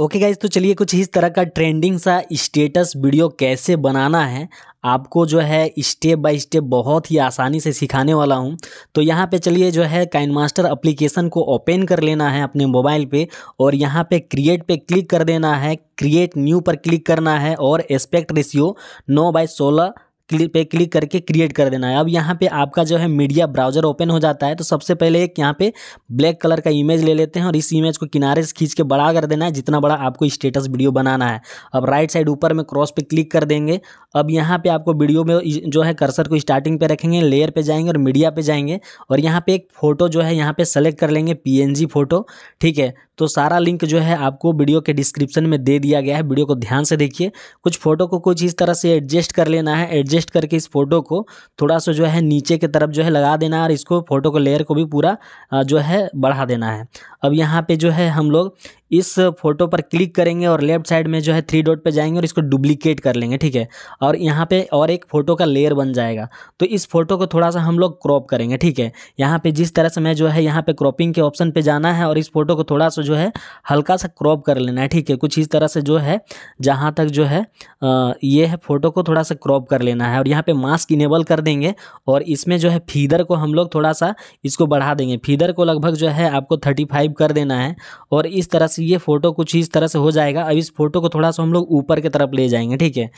okay guys तो चलिए कुछ इस तरह का ट्रेंडिंग सा स्टेटस वीडियो कैसे बनाना है आपको जो है स्टेप बाय स्टेप बहुत ही आसानी से सिखाने वाला हूं तो यहां पे चलिए जो है काइन मास्टर अप्लीकेशन को ओपन कर लेना है अपने मोबाइल पे और यहां पे क्रिएट पे क्लिक कर देना है क्रिएट न्यू पर क्लिक करना है और एस्पेक्ट रेशियो नौ बाई सोलह पे क्लिक करके क्रिएट कर देना है अब यहाँ पे आपका जो है मीडिया ब्राउजर ओपन हो जाता है तो सबसे पहले एक यहाँ पे ब्लैक कलर का इमेज ले लेते हैं और इस इमेज को किनारे से खींच के बड़ा कर देना है जितना बड़ा आपको स्टेटस वीडियो बनाना है अब राइट साइड ऊपर में क्रॉस पे क्लिक कर देंगे अब यहाँ पे आपको वीडियो में जो है कर्सर को स्टार्टिंग पे रखेंगे लेयर पे जाएंगे और मीडिया पे जाएंगे और यहाँ पे एक फोटो जो है यहाँ पे सेलेक्ट कर लेंगे पीएनजी फोटो ठीक है तो सारा लिंक जो है आपको वीडियो के डिस्क्रिप्शन में दे दिया गया है वीडियो को ध्यान से देखिए कुछ फोटो को कुछ इस तरह से एडजस्ट कर लेना है एडजस्ट एडजस्ट करके इस फोटो को थोड़ा सा जो है नीचे की तरफ जो है लगा देना और इसको फोटो को लेयर को भी पूरा जो है बढ़ा देना है अब यहाँ पे जो है हम लोग इस फोटो पर क्लिक करेंगे और लेफ्ट साइड में जो है थ्री डॉट पे जाएंगे और इसको डुप्लीकेट कर लेंगे ठीक है और यहाँ पे और एक फ़ोटो का लेयर बन जाएगा तो इस फोटो को थोड़ा सा हम लोग क्रॉप करेंगे ठीक है यहाँ पे जिस तरह से मैं जो है यहाँ पे क्रॉपिंग के ऑप्शन पे जाना है और इस फोटो को थोड़ा सा जो है हल्का सा क्रॉप कर लेना है ठीक है कुछ इस तरह से जो है जहाँ तक जो है ये है फोटो को थोड़ा सा क्रॉप कर लेना है और यहाँ पर मास्क इनेबल कर देंगे और इसमें जो है फीदर को हम लोग थोड़ा सा इसको बढ़ा देंगे फीदर को लगभग जो है आपको थर्टी फाइव कर देना है और इस तरह ये फोटो कुछ इस तरह से हो जाएगा अब इस फोटो को थोड़ा सा हम लोग ऊपर की तरफ ले जाएंगे ठीक है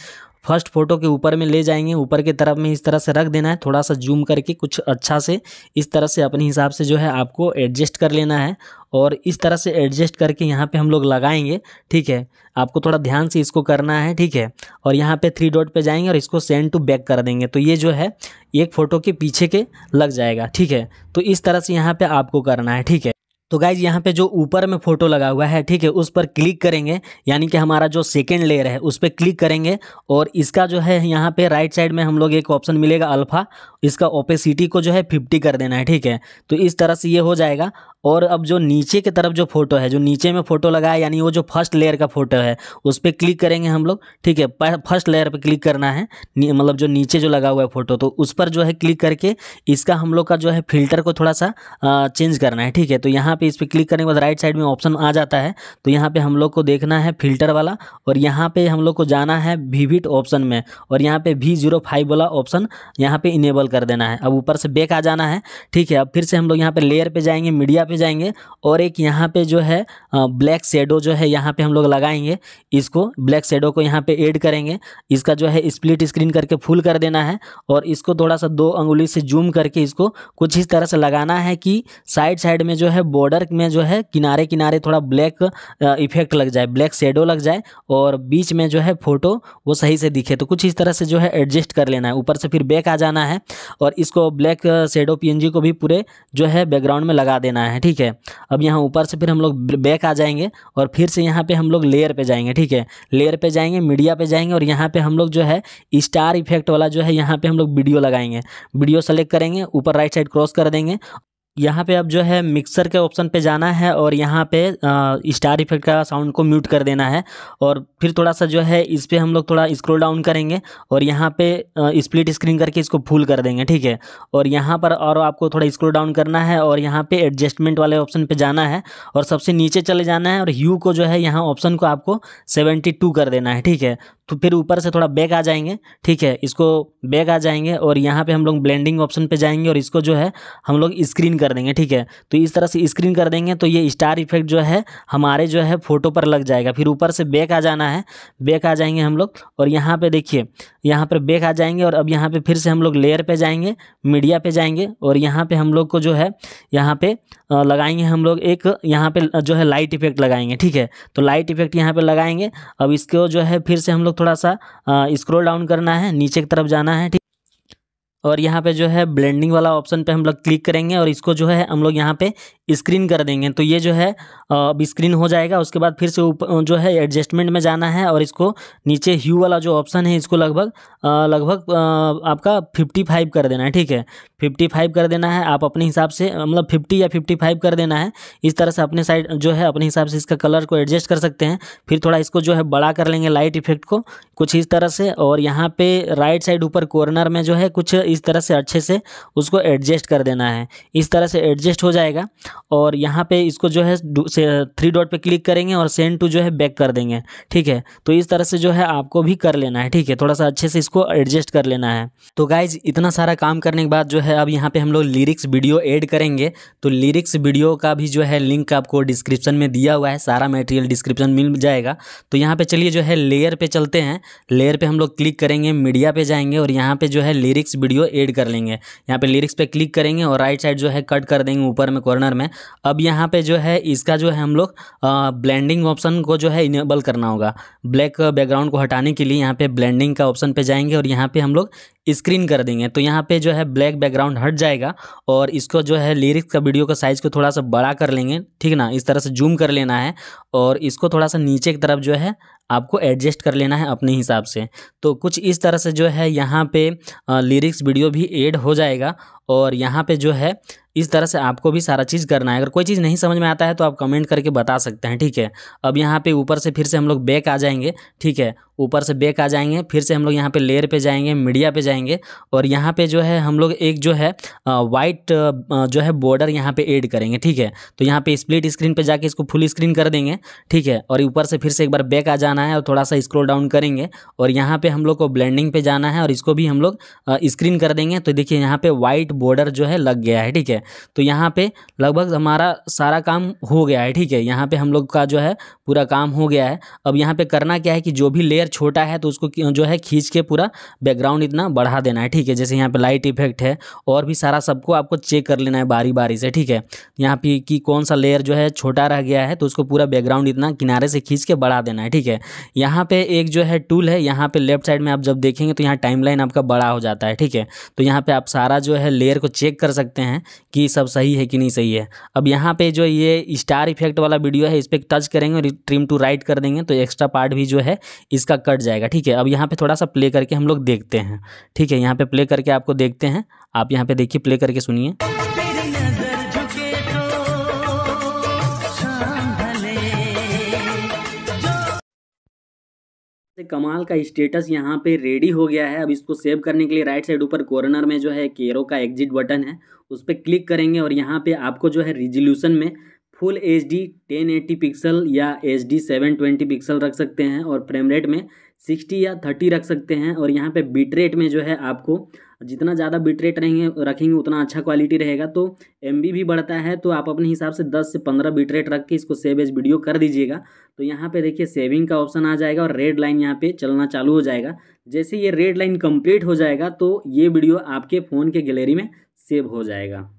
फर्स्ट फोटो के ऊपर में ले जाएंगे ऊपर की तरफ में इस तरह से रख देना है थोड़ा सा जूम करके कुछ अच्छा से इस तरह से अपने हिसाब से जो है आपको एडजस्ट कर लेना है और इस तरह से एडजस्ट करके यहाँ पे हम लोग लगाएंगे ठीक है आपको थोड़ा ध्यान से इसको करना है ठीक है और यहाँ पे थ्री डॉट पे जाएंगे और इसको सेंड टू बैक कर देंगे तो ये जो है एक फ़ोटो के पीछे के लग जाएगा ठीक है तो इस तरह से यहाँ पर आपको करना है ठीक है तो गाइज यहाँ पे जो ऊपर में फोटो लगा हुआ है ठीक है उस पर क्लिक करेंगे यानी कि हमारा जो सेकेंड लेयर है उस पर क्लिक करेंगे और इसका जो है यहाँ पे राइट साइड में हम लोग एक ऑप्शन मिलेगा अल्फ़ा इसका ओपेसिटी को जो है फिफ्टी कर देना है ठीक है तो इस तरह से ये हो जाएगा और अब जो नीचे की तरफ जो फोटो है जो नीचे में फोटो लगा है यानी वो जो फर्स्ट लेयर का फोटो है उस पर क्लिक करेंगे हम लोग ठीक है फर्स्ट लेयर पर क्लिक करना है मतलब जो नीचे जो लगा हुआ है फोटो तो उस पर जो है क्लिक करके इसका हम लोग का जो है फिल्टर को थोड़ा सा चेंज करना है ठीक है तो यहाँ यहाँ पे इस पर क्लिक करने के बाद राइट साइड में ऑप्शन आ जाता है तो यहाँ पे हम लोग को देखना है फिल्टर वाला और यहाँ पे हम लोग को जाना है वीविट ऑप्शन में और यहाँ पे वी जीरो फाइव वाला ऑप्शन यहाँ पे इनेबल कर देना है अब ऊपर से बेक आ जाना है ठीक है अब फिर से हम लोग यहाँ पर लेयर पर जाएंगे मीडिया पर जाएंगे और एक यहाँ पर जो है ब्लैक शेडो जो है यहाँ पर हम लोग लगाएंगे इसको ब्लैक शेडो को यहाँ पर एड करेंगे इसका जो है स्प्लिट स्क्रीन करके फुल कर देना है और इसको थोड़ा सा दो अंगुली से जूम करके इसको कुछ इस तरह से लगाना है कि साइड साइड में जो है बॉर्डर बॉर्डर में जो है किनारे किनारे थोड़ा ब्लैक इफेक्ट लग जाए ब्लैक शेडो लग जाए और बीच में जो है फोटो वो सही से दिखे तो कुछ इस तरह से जो है एडजस्ट कर लेना है ऊपर से फिर बैक आ जाना है और इसको ब्लैक शेडो पी को भी पूरे जो है बैकग्राउंड में लगा देना है ठीक है अब यहाँ ऊपर से फिर हम लोग बैक आ जाएंगे और फिर से यहाँ पे हम लोग लेयर पे जाएंगे ठीक है लेयर पे जाएंगे मीडिया पर जाएंगे और यहाँ पे हम लोग जो है स्टार इफेक्ट वाला जो है यहाँ पे हम लोग वीडियो लगाएंगे वीडियो सेलेक्ट करेंगे ऊपर राइट साइड क्रॉस कर देंगे यहाँ पे अब जो है मिक्सर के ऑप्शन पे जाना है और यहाँ पे स्टार इफेक्ट का साउंड को म्यूट कर देना है और फिर थोड़ा सा जो है इस पर हम लोग थोड़ा स्क्रोल डाउन करेंगे और यहाँ पे स्प्लिट स्क्रीन करके इसको फुल कर देंगे ठीक है और यहाँ पर और आपको थोड़ा स्क्रॉल डाउन करना है और यहाँ पर एडजस्टमेंट वाले ऑप्शन पर जाना है और सबसे नीचे चले जाना है और यू को जो है यहाँ ऑप्शन को आपको सेवेंटी टू कर देना है ठीक है तो फिर ऊपर से थोड़ा बैक आ जाएंगे ठीक है इसको बैक आ जाएंगे और यहाँ पर हम लोग ब्लेंडिंग ऑप्शन पर जाएंगे और इसको जो है हम लोग स्क्रीन कर कर देंगे ठीक है तो इस तरह से स्क्रीन कर देंगे तो ये स्टार इफेक्ट जो है हमारे जो है फोटो पर लग जाएगा फिर ऊपर से बैक आ जाना है बैक आ जाएंगे हम लोग और यहाँ पे देखिए यहाँ पर बैक आ जाएंगे और अब यहाँ पे फिर से हम लोग लेयर पे जाएंगे मीडिया पे जाएंगे और यहाँ पे हम लोग को जो है यहाँ पे लगाएंगे हम लोग एक यहाँ पे जो है लाइट इफेक्ट लगाएंगे ठीक है तो लाइट इफेक्ट यहाँ पे लगाएंगे अब इसको जो है फिर से हम लोग थोड़ा सा स्क्रोल डाउन करना है नीचे की तरफ जाना है ठीक और यहाँ पे जो है ब्लेंडिंग वाला ऑप्शन पे हम लोग क्लिक करेंगे और इसको जो है हम लोग यहाँ पे स्क्रीन कर देंगे तो ये जो है अब स्क्रीन हो जाएगा उसके बाद फिर से ऊपर जो है एडजस्टमेंट में जाना है और इसको नीचे ह्यू वाला जो ऑप्शन है इसको लगभग लगभग आपका फिफ्टी फाइव कर देना है ठीक है फिफ्टी फाइव कर देना है आप अपने हिसाब से मतलब फिफ्टी या फिफ्टी फाइव कर देना है इस तरह से अपने साइड जो है अपने हिसाब से इसका कलर को एडजस्ट कर सकते हैं फिर थोड़ा इसको जो है बड़ा कर लेंगे लाइट इफेक्ट को कुछ इस तरह से और यहाँ पे राइट साइड ऊपर कॉर्नर में जो है कुछ इस तरह से अच्छे से उसको एडजस्ट कर देना है इस तरह से एडजस्ट हो जाएगा और यहाँ पे इसको जो है थ्री डॉट पे क्लिक करेंगे और सेंड टू जो है बैक कर देंगे ठीक है तो इस तरह से जो है आपको भी कर लेना है ठीक है थोड़ा सा अच्छे से इसको एडजस्ट कर लेना है तो गाइज इतना सारा काम करने के बाद जो है अब यहाँ पे हम लोग लिरिक्स वीडियो एड करेंगे तो लिरिक्स वीडियो का भी जो है लिंक आपको डिस्क्रिप्शन में दिया हुआ है सारा मेटेरियल डिस्क्रिप्शन मिल जाएगा तो यहाँ पर चलिए जो है लेयर पर चलते हैं लेयर पर हम लोग क्लिक करेंगे मीडिया पर जाएंगे और यहाँ पे जो है लिरिक्स वीडियो एड कर लेंगे यहाँ पे लिरिक्स पे क्लिक करेंगे और राइट साइड जो है कट कर देंगे ऊपर में कॉर्नर में हैं अब यहाँ पे जो है इसका जो है हम लोग ब्लेंडिंग ऑप्शन को जो है इनेबल करना होगा ब्लैक बैकग्राउंड को हटाने के लिए यहाँ पे ब्लेंडिंग का ऑप्शन पे जाएंगे और यहाँ पे हम लोग स्क्रीन कर देंगे तो यहाँ पे जो है ब्लैक बैकग्राउंड हट जाएगा और इसको जो है लिरिक्स का वीडियो का साइज़ को थोड़ा सा बड़ा कर लेंगे ठीक ना इस तरह से जूम कर लेना है और इसको थोड़ा सा नीचे की तरफ जो है आपको एडजस्ट कर लेना है अपने हिसाब से तो कुछ इस तरह से जो है यहाँ पे लिरिक्स वीडियो भी एड हो जाएगा और यहाँ पे जो है इस तरह से आपको भी सारा चीज़ करना है अगर कोई चीज़ नहीं समझ में आता है तो आप कमेंट करके बता सकते हैं ठीक है अब यहाँ पे ऊपर से फिर से हम लोग बैक आ जाएंगे ठीक है ऊपर से बैक आ जाएंगे फिर से हम लोग यहाँ पे लेयर पे जाएंगे मीडिया पे जाएंगे और यहाँ पे जो है हम लोग एक जो है वाइट जो है बॉर्डर यहाँ पे ऐड करेंगे ठीक है तो यहाँ पे स्प्लिट स्क्रीन पे जाके इसको फुल स्क्रीन कर देंगे ठीक है और ऊपर से फिर से एक बार बैक आ जाना है और थोड़ा सा स्क्रोल डाउन करेंगे और यहाँ पर हम लोग को ब्लैंडिंग पे जाना है और इसको भी हम लोग स्क्रीन कर देंगे तो देखिए यहाँ पर वाइट बॉर्डर जो है लग गया है ठीक है तो यहाँ पर लगभग हमारा सारा काम हो गया है ठीक है यहाँ पर हम लोग का जो है पूरा काम हो गया है अब यहाँ पर करना क्या है कि जो भी लेयर लेयर छोटा है तो उसको जो है खींच के पूरा बैकग्राउंड इतना बढ़ा देना है ठीक है जैसे यहाँ पे लाइट इफेक्ट है और भी सारा सबको आपको चेक कर लेना है बारी बारी से ठीक है यहाँ पे कि कौन सा लेयर जो है छोटा रह गया है तो उसको पूरा बैकग्राउंड इतना किनारे से खींच के बढ़ा देना है ठीक है यहाँ पर एक जो है टूल है यहाँ पर लेफ्ट साइड में आप जब देखेंगे तो यहाँ टाइम आपका बड़ा हो जाता है ठीक है तो यहाँ पर आप सारा जो है लेयर को चेक कर सकते हैं कि सब सही है कि नहीं सही है अब यहाँ पर जो ये स्टार इफेक्ट वाला वीडियो है इस पर टच करेंगे और ट्रिम टू राइट कर देंगे तो एक्स्ट्रा पार्ट भी जो है इसका कट जाएगा ठीक है अब यहाँ पे थोड़ा सा प्ले करके हम लोग देखते हैं ठीक है यहाँ पे प्ले करके आपको देखते हैं आप यहाँ पे देखिए प्ले करके सुनिए तो कमाल का स्टेटस यहाँ पे रेडी हो गया है अब इसको सेव करने के लिए राइट साइड ऊपर कॉर्नर में जो है केरो का एग्जिट बटन है उस पर क्लिक करेंगे और यहाँ पे आपको जो है रिजोल्यूशन में full H D ten eighty pixel या H D seven twenty pixel रख सकते हैं और फ्रेम रेट में सिक्सटी या थर्टी रख सकते हैं और यहाँ पे बीट रेट में जो है आपको जितना ज़्यादा बीट रेट रहेंगे रखेंगे उतना अच्छा क्वालिटी रहेगा तो एम भी बढ़ता है तो आप अपने हिसाब से दस से पंद्रह बीट रेट रख के इसको सेव एज वीडियो कर दीजिएगा तो यहाँ पे देखिए सेविंग का ऑप्शन आ जाएगा और रेड लाइन यहाँ पे चलना चालू हो जाएगा जैसे ये रेड लाइन कम्प्लीट हो जाएगा तो ये वीडियो आपके फ़ोन के गैलरी में सेव हो जाएगा